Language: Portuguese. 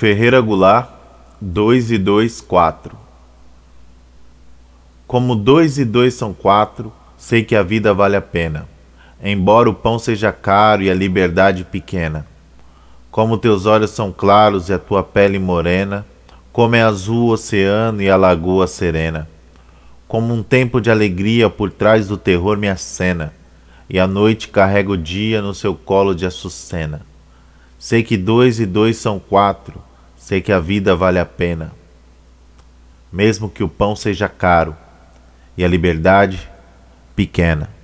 Ferreira Goulart, 2 e 2, 4. Como dois e dois são quatro, sei que a vida vale a pena, embora o pão seja caro e a liberdade pequena. Como teus olhos são claros e a tua pele morena, como é azul o oceano e a lagoa serena. Como um tempo de alegria por trás do terror me acena, e a noite carrega o dia no seu colo de açucena. Sei que dois e dois são quatro, Sei que a vida vale a pena, mesmo que o pão seja caro e a liberdade pequena.